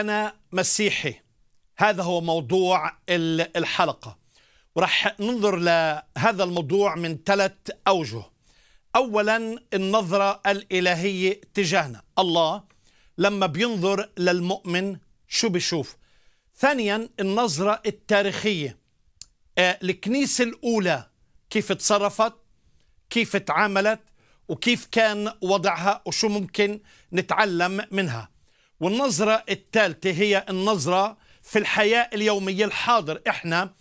أنا مسيحي هذا هو موضوع الحلقة ورح ننظر لهذا الموضوع من ثلاث أوجه أولا النظرة الإلهية تجاهنا الله لما بينظر للمؤمن شو بيشوف ثانيا النظرة التاريخية آه، الكنيسة الأولى كيف تصرفت كيف تعاملت وكيف كان وضعها وشو ممكن نتعلم منها والنظرة الثالثة هي النظرة في الحياة اليومية الحاضر إحنا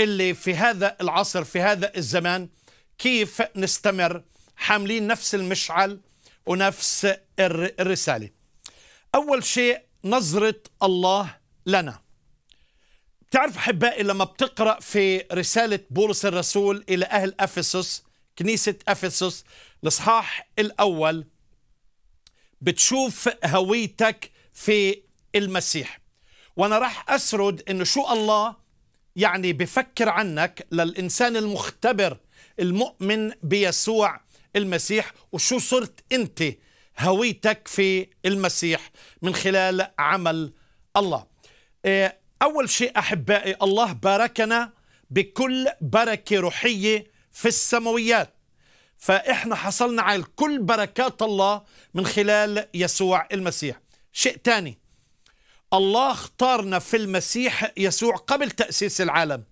اللي في هذا العصر في هذا الزمان كيف نستمر حاملين نفس المشعل ونفس الرسالة أول شيء نظرة الله لنا بتعرف أحبائي لما بتقرأ في رسالة بولس الرسول إلى أهل أفسس كنيسة أفسس الإصحاح الأول بتشوف هويتك في المسيح وانا راح اسرد انه شو الله يعني بفكر عنك للانسان المختبر المؤمن بيسوع المسيح وشو صرت انت هويتك في المسيح من خلال عمل الله آه، اول شيء احبائي الله باركنا بكل بركه روحيه في السماويات فاحنا حصلنا على كل بركات الله من خلال يسوع المسيح شيء تاني الله اختارنا في المسيح يسوع قبل تأسيس العالم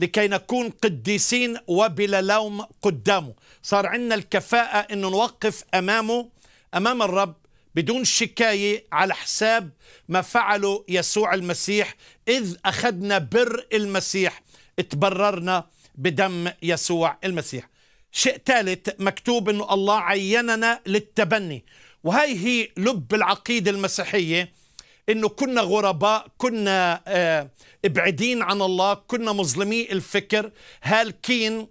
لكي نكون قديسين وبلا لوم قدامه صار عندنا الكفاءة أن نوقف أمامه أمام الرب بدون شكاية على حساب ما فعله يسوع المسيح إذ أخذنا بر المسيح تبررنا بدم يسوع المسيح شيء ثالث مكتوب أن الله عيننا للتبني وهي هي لب العقيدة المسيحية انه كنا غرباء كنا آه ابعدين عن الله كنا مظلمي الفكر هالكين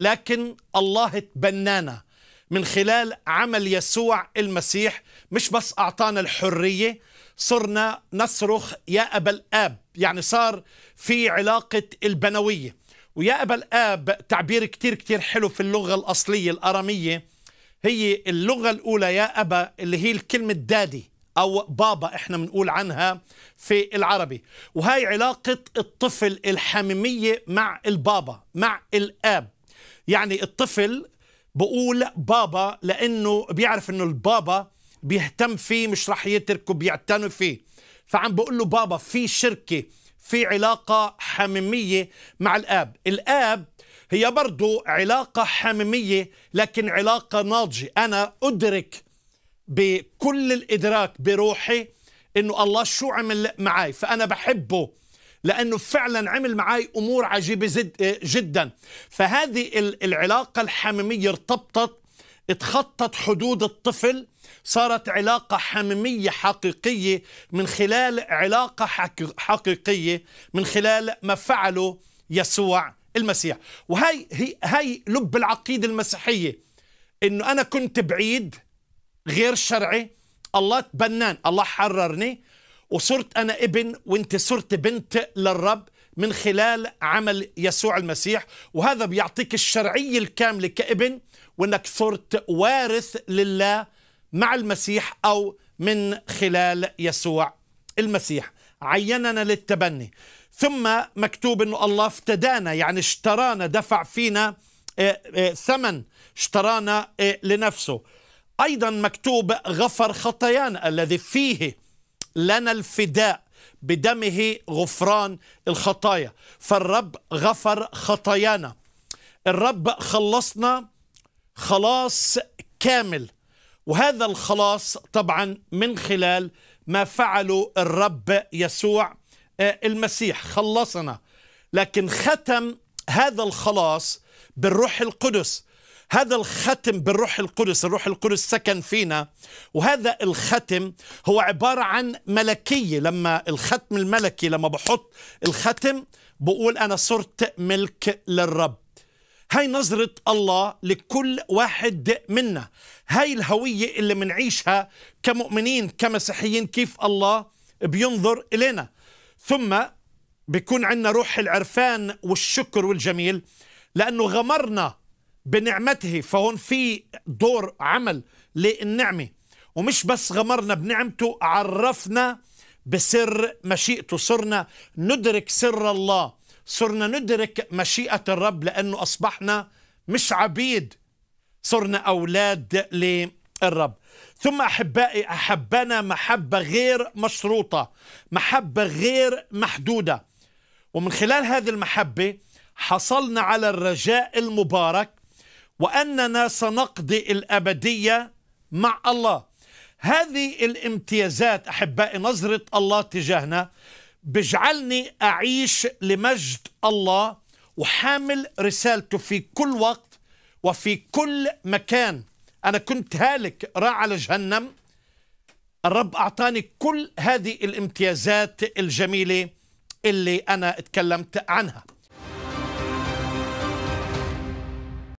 لكن الله تبنانا من خلال عمل يسوع المسيح مش بس اعطانا الحريه صرنا نصرخ يا ابا الاب يعني صار في علاقه البنويه ويا ابا الاب تعبير كتير كتير حلو في اللغه الاصليه الاراميه هي اللغة الأولى يا أبا اللي هي الكلمة دادي أو بابا إحنا بنقول عنها في العربي وهي علاقة الطفل الحميمية مع البابا مع الآب يعني الطفل بقول بابا لأنه بيعرف إنه البابا بيهتم فيه مش رح يتركه بيعتنوا فيه فعم بقول له بابا في شركة في علاقة حميمية مع الآب الآب هي برضو علاقة حميمية لكن علاقة ناضجة أنا أدرك بكل الإدراك بروحي إنه الله شو عمل معي فأنا بحبه لأنه فعلا عمل معي أمور عجيبة جدا فهذه العلاقة الحميمية ارتبطت اتخطت حدود الطفل صارت علاقة حميمية حقيقية من خلال علاقة حقيقية من خلال ما فعله يسوع المسيح وهي هي, هي لب العقيدة المسيحية انه انا كنت بعيد غير شرعي الله تبنان الله حررني وصرت انا ابن وانت صرت بنت للرب من خلال عمل يسوع المسيح وهذا بيعطيك الشرعية الكاملة كابن وانك صرت وارث لله مع المسيح او من خلال يسوع المسيح عيننا للتبني ثم مكتوب انه الله افتدانا يعني اشترانا دفع فينا آه، آه، ثمن اشترانا آه، لنفسه ايضا مكتوب غفر خطايانا الذي فيه لنا الفداء بدمه غفران الخطايا فالرب غفر خطايانا الرب خلصنا خلاص كامل وهذا الخلاص طبعا من خلال ما فعله الرب يسوع آه، المسيح خلصنا لكن ختم هذا الخلاص بالروح القدس هذا الختم بالروح القدس الروح القدس سكن فينا وهذا الختم هو عبارة عن ملكية لما الختم الملكي لما بحط الختم بقول أنا صرت ملك للرب هاي نظرة الله لكل واحد منا هاي الهوية اللي منعيشها كمؤمنين كمسيحيين كيف الله بينظر إلينا ثم بيكون عندنا روح العرفان والشكر والجميل لأنه غمرنا بنعمته فهون في دور عمل للنعمة ومش بس غمرنا بنعمته عرفنا بسر مشيئته صرنا ندرك سر الله صرنا ندرك مشيئة الرب لأنه أصبحنا مش عبيد صرنا أولاد الرب ثم أحبائي أحبنا محبة غير مشروطة محبة غير محدودة ومن خلال هذه المحبة حصلنا على الرجاء المبارك وأننا سنقضي الأبدية مع الله هذه الامتيازات أحبائي نظرة الله تجاهنا بجعلني أعيش لمجد الله وحامل رسالته في كل وقت وفي كل مكان أنا كنت هالك راع على جهنم الرب أعطاني كل هذه الامتيازات الجميلة اللي أنا اتكلمت عنها